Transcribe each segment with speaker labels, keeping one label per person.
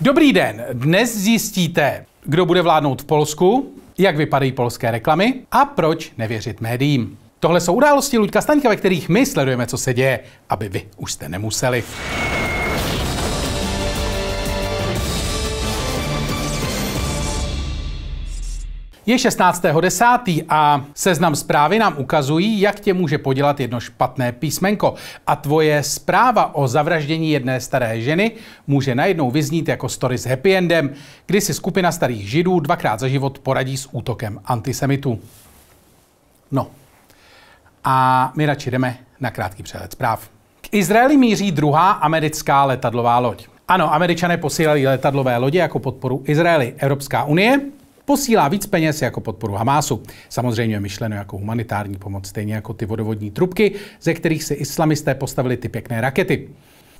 Speaker 1: Dobrý den, dnes zjistíte, kdo bude vládnout v Polsku, jak vypadají polské reklamy a proč nevěřit médiím. Tohle jsou události Luďka Staňka, ve kterých my sledujeme, co se děje, aby vy už jste nemuseli. Je 16.10. a seznam zprávy nám ukazují, jak tě může podělat jedno špatné písmenko. A tvoje zpráva o zavraždění jedné staré ženy může najednou vyznít jako story s happy endem, kdy si skupina starých židů dvakrát za život poradí s útokem antisemitů. No. A my radši jdeme na krátký přehled zpráv. K Izraeli míří druhá americká letadlová loď. Ano, američané posílali letadlové lodě jako podporu Izraeli. Evropská unie posílá víc peněz jako podporu Hamásu. Samozřejmě je myšleno jako humanitární pomoc, stejně jako ty vodovodní trubky, ze kterých si islamisté postavili ty pěkné rakety.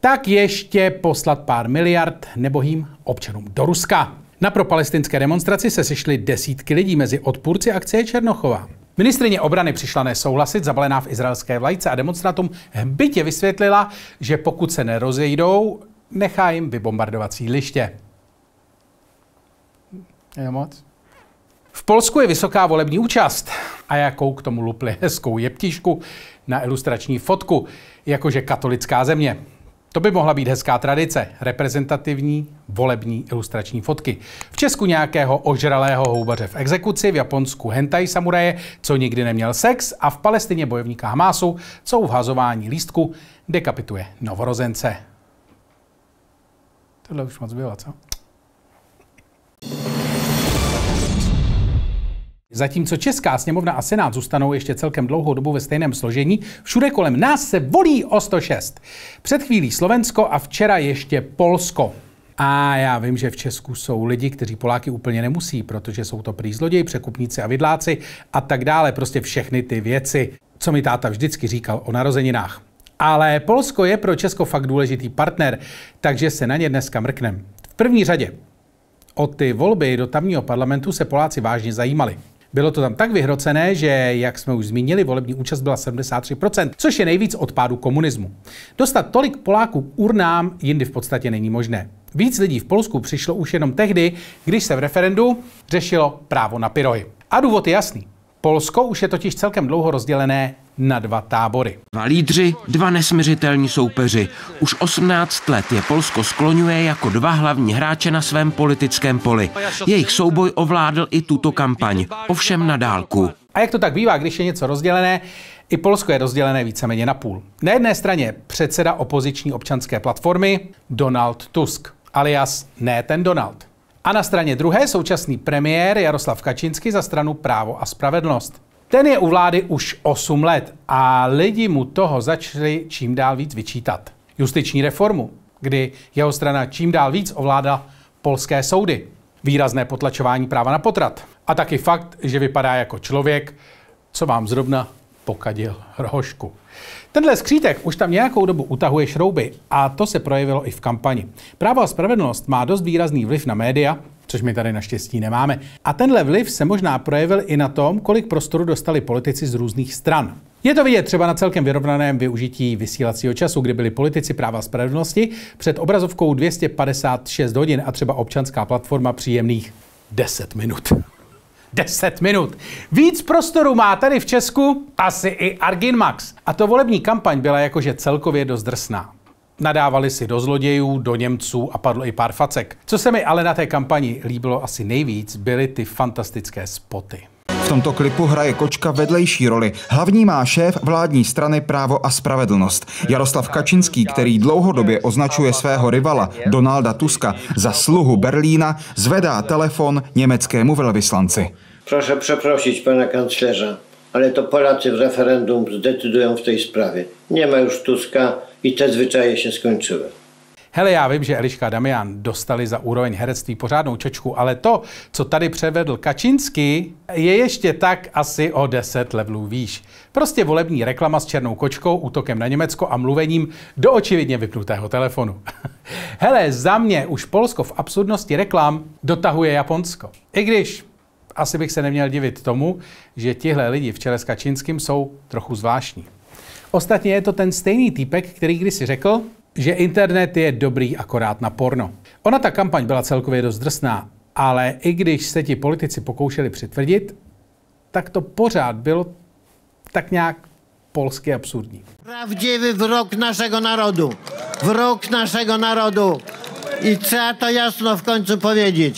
Speaker 1: Tak ještě poslat pár miliard nebohým občanům do Ruska. Na propalestinské demonstraci se sešly desítky lidí mezi odpůrci akce Černochova. Ministrině obrany přišla nesouhlasit, zabalená v izraelské vlajce a demonstrantům bytě vysvětlila, že pokud se nerozejdou, nechá jim vybombardovací sídliště. Je moc? V Polsku je vysoká volební účast. A jakou k tomu lupli hezkou jeptišku na ilustrační fotku, jakože katolická země. To by mohla být hezká tradice, reprezentativní volební ilustrační fotky. V Česku nějakého ožralého houbaře v exekuci, v Japonsku hentai samuraje, co nikdy neměl sex a v Palestině bojovníka Hamásu, co u hazování lístku dekapituje novorozence. Tohle už moc bylo, co? Zatímco Česká sněmovna a Senát zůstanou ještě celkem dlouhou dobu ve stejném složení, všude kolem nás se volí o 106. Před chvílí Slovensko a včera ještě Polsko. A já vím, že v Česku jsou lidi, kteří Poláky úplně nemusí, protože jsou to prý zloději, překupníci a vidláci a tak dále, prostě všechny ty věci, co mi táta vždycky říkal o narozeninách. Ale Polsko je pro Česko fakt důležitý partner, takže se na ně dneska mrknem. V první řadě o ty volby do tamního parlamentu se Poláci vážně zajímali. Bylo to tam tak vyhrocené, že, jak jsme už zmínili, volební účast byla 73%, což je nejvíc od pádu komunismu. Dostat tolik Poláků k urnám jindy v podstatě není možné. Víc lidí v Polsku přišlo už jenom tehdy, když se v referendu řešilo právo na pyrohy. A důvod je jasný. Polsko už je totiž celkem dlouho rozdělené na dva tábory. Dva lídři, dva nesmiřitelní soupeři. Už 18 let je Polsko skloňuje jako dva hlavní hráče na svém politickém poli. Jejich souboj ovládl i tuto kampaň, ovšem na dálku. A jak to tak bývá, když je něco rozdělené, i Polsko je rozdělené víceméně na půl. Na jedné straně předseda opoziční občanské platformy Donald Tusk, alias ne ten Donald. A na straně druhé současný premiér Jaroslav Kačinsky za stranu Právo a spravedlnost. Ten je u vlády už 8 let a lidi mu toho začali čím dál víc vyčítat. Justiční reformu, kdy jeho strana čím dál víc ovládá polské soudy. Výrazné potlačování práva na potrat. A taky fakt, že vypadá jako člověk, co vám zrovna pokadil rohošku. Tenhle skřítek už tam nějakou dobu utahuje šrouby a to se projevilo i v kampani. Právo a spravedlnost má dost výrazný vliv na média což my tady naštěstí nemáme. A tenhle vliv se možná projevil i na tom, kolik prostoru dostali politici z různých stran. Je to vidět třeba na celkem vyrovnaném využití vysílacího času, kdy byli politici práva spravedlnosti před obrazovkou 256 hodin a třeba občanská platforma příjemných 10 minut. 10 minut. Víc prostoru má tady v Česku asi i Arginmax. A to volební kampaň byla jakože celkově dost drsná. Nadávali si do zlodějů, do Němců a padlo i pár facek. Co se mi ale na té kampani líbilo asi nejvíc, byly ty fantastické spoty. V tomto klipu hraje Kočka vedlejší roli. Hlavní má šéf vládní strany Právo a spravedlnost. Jaroslav Kačinský, který dlouhodobě označuje svého rivala Donalda Tuska za sluhu Berlína, zvedá telefon německému velvyslanci. Proszę przeprosić pana kanclerza ale to Polacy w referendum zdecydują w tej sprawie. Nie ma już Tuska i te zwyczaje się skończyły. Hele, já vím, že Eliška a Damian dostali za úroveň herectví pořádnou čočku, ale to, co tady převedl Kačinsky, je ještě tak asi o 10 levelů výš. Prostě volební reklama s černou kočkou, útokem na Německo a mluvením do očividně vypnutého telefonu. Hele, za mě už Polsko v absurdnosti reklam dotahuje Japonsko. I když asi bych se neměl divit tomu, že tihle lidi v čele s Kačinským jsou trochu zvláštní. Ostatně je to ten stejný týpek, který kdysi řekl, že internet je dobrý akorát na porno. Ona ta kampaň byla celkově dost drsná, ale i když se ti politici pokoušeli přitvrdit, tak to pořád bylo tak nějak polsky absurdní. Pravdivý vrok našeho narodu. vrok našeho narodu. I třeba to jasno v końcu povědět.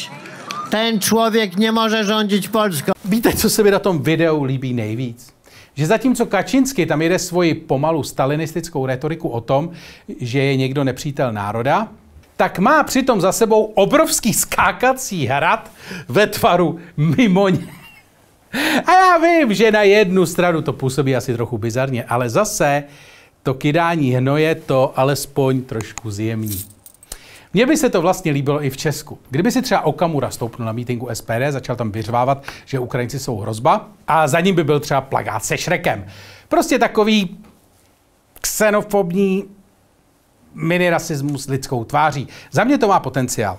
Speaker 1: Ten člověk nemůže řídit Polsko. Víte, co se mi na tom videu líbí nejvíc? Že zatímco Kačinsky tam jede svoji pomalu stalinistickou retoriku o tom, že je někdo nepřítel národa, tak má přitom za sebou obrovský skákací hrad ve tvaru mimo ně. A já vím, že na jednu stranu to působí asi trochu bizarně, ale zase to kydání hnoje to alespoň trošku zjemní. Mně by se to vlastně líbilo i v Česku. Kdyby si třeba Okamura stoupnul na mítinku SPD, začal tam vyřvávat, že Ukrajinci jsou hrozba a za ním by byl třeba plagát se Šrekem. Prostě takový xenofobní minirasismus s lidskou tváří. Za mě to má potenciál.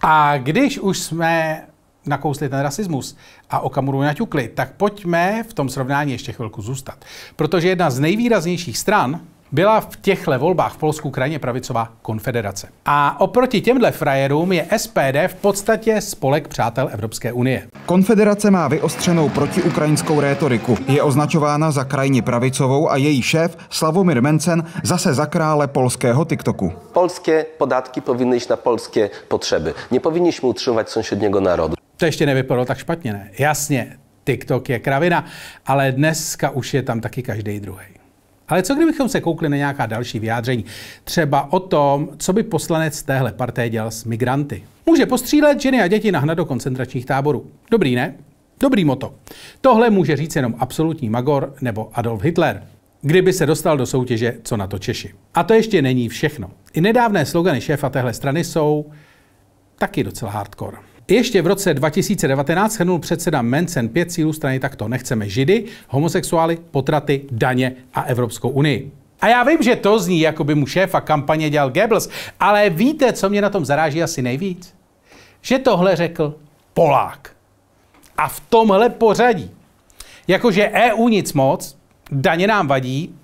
Speaker 1: A když už jsme nakousli ten rasismus a Okamuru naťukli, tak pojďme v tom srovnání ještě chvilku zůstat. Protože jedna z nejvýraznějších stran byla v těchto volbách v Polsku krajně pravicová konfederace. A oproti těmhle frajerům je SPD v podstatě spolek přátel Evropské unie. Konfederace má vyostřenou protiukrajinskou rétoriku. Je označována za krajně pravicovou a její šéf Slavomir Mencen zase za krále polského TikToku. Polské podatky povinny jít na polské potřeby. Nepovinniš mu utrzymywać sousedního národu. To ještě nevypadalo tak špatně, ne? Jasně, TikTok je kravina, ale dneska už je tam taky každý druhý. Ale co kdybychom se koukli na nějaká další vyjádření? Třeba o tom, co by poslanec téhle parté dělal s migranty. Může postřílet ženy a děti nahnat do koncentračních táborů. Dobrý, ne? Dobrý moto. Tohle může říct jenom absolutní Magor nebo Adolf Hitler kdyby se dostal do soutěže Co na to Češi. A to ještě není všechno. I nedávné slogany šéfa téhle strany jsou taky docela hardcore. Ještě v roce 2019 shrnul předseda Mencen pět cílů strany takto. Nechceme židy, homosexuály, potraty, daně a Evropskou unii. A já vím, že to zní, jako by mu šéfa kampaně dělal Goebbels, ale víte, co mě na tom zaráží asi nejvíc? Že tohle řekl Polák. A v tomhle pořadí. Jakože EU nic moc, daně nám vadí,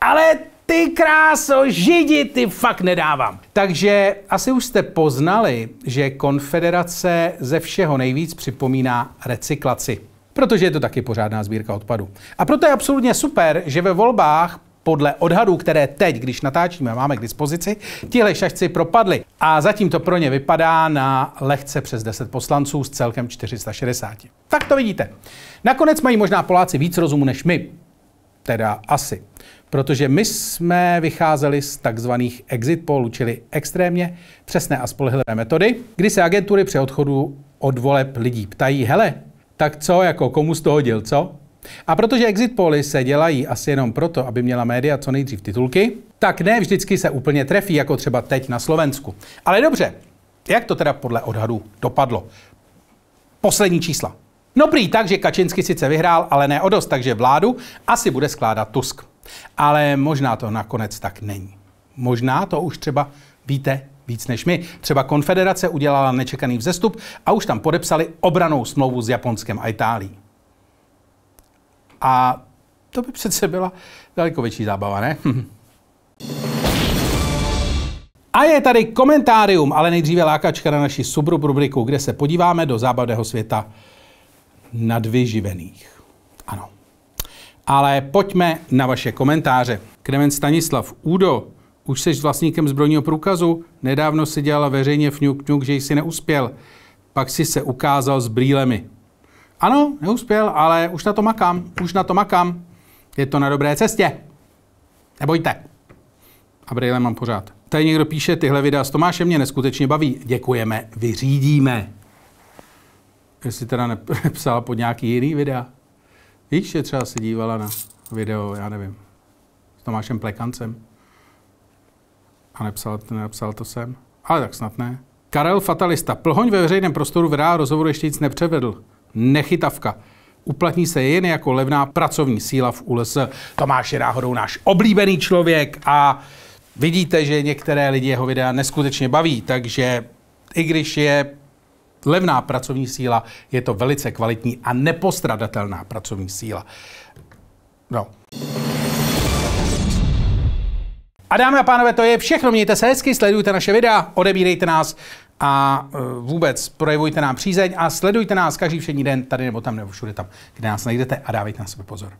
Speaker 1: ale ty kráso, židi, ty fakt nedávám. Takže asi už jste poznali, že konfederace ze všeho nejvíc připomíná recyklaci. Protože je to taky pořádná sbírka odpadu. A proto je absolutně super, že ve volbách podle odhadů, které teď, když natáčíme, máme k dispozici, tihle šašci propadli. A zatím to pro ně vypadá na lehce přes 10 poslanců z celkem 460. Tak to vidíte. Nakonec mají možná Poláci víc rozumu než my. Teda asi. Protože my jsme vycházeli z takzvaných exit pollů, čili extrémně přesné a spolehlivé metody, kdy se agentury při odchodu od voleb lidí ptají, hele, tak co, jako komu z toho děl, co? A protože exit poly se dělají asi jenom proto, aby měla média co nejdřív titulky, tak ne vždycky se úplně trefí, jako třeba teď na Slovensku. Ale dobře, jak to teda podle odhadů dopadlo? Poslední čísla. No prý tak, že Kačinsky sice vyhrál, ale ne o dost, takže vládu asi bude skládat Tusk. Ale možná to nakonec tak není. Možná to už třeba víte víc než my. Třeba konfederace udělala nečekaný vzestup a už tam podepsali obranou smlouvu s Japonskem a Itálií. A to by přece byla daleko větší zábava, ne? A je tady komentárium, ale nejdříve lákačka na naši subrubriku, kde se podíváme do zábavného světa nadvyživených. Ano. Ale pojďme na vaše komentáře. Kremen Stanislav Údo, už jsi vlastníkem zbrojního průkazu, nedávno si dělal veřejně fňuk-fňuk, že jsi neuspěl. Pak si se ukázal s brýlemi. Ano, neuspěl, ale už na to makám, už na to makám. Je to na dobré cestě. Nebojte. A brýle mám pořád. Tady někdo píše, tyhle videa s Tomášem mě neskutečně baví. Děkujeme, vyřídíme. Jestli teda nepsala pod nějaký jiný videa. Víš, že třeba se dívala na video, já nevím, s Tomášem Plekancem. A nepsala, nepsala to sem. Ale tak snad ne. Karel Fatalista. Plhoň ve veřejném prostoru vydá rozhovoru ještě nic nepřevedl. Nechytavka. Uplatní se jen jako levná pracovní síla v ULS. Tomáš je náhodou náš oblíbený člověk a vidíte, že některé lidi jeho videa neskutečně baví, takže i když je levná pracovní síla, je to velice kvalitní a nepostradatelná pracovní síla. No. A dámy a pánové, to je všechno. Mějte se hezky, sledujte naše videa, odebírejte nás a e, vůbec projevujte nám přízeň a sledujte nás každý všední den tady nebo tam nebo všude tam, kde nás najdete a dávejte na sebe pozor.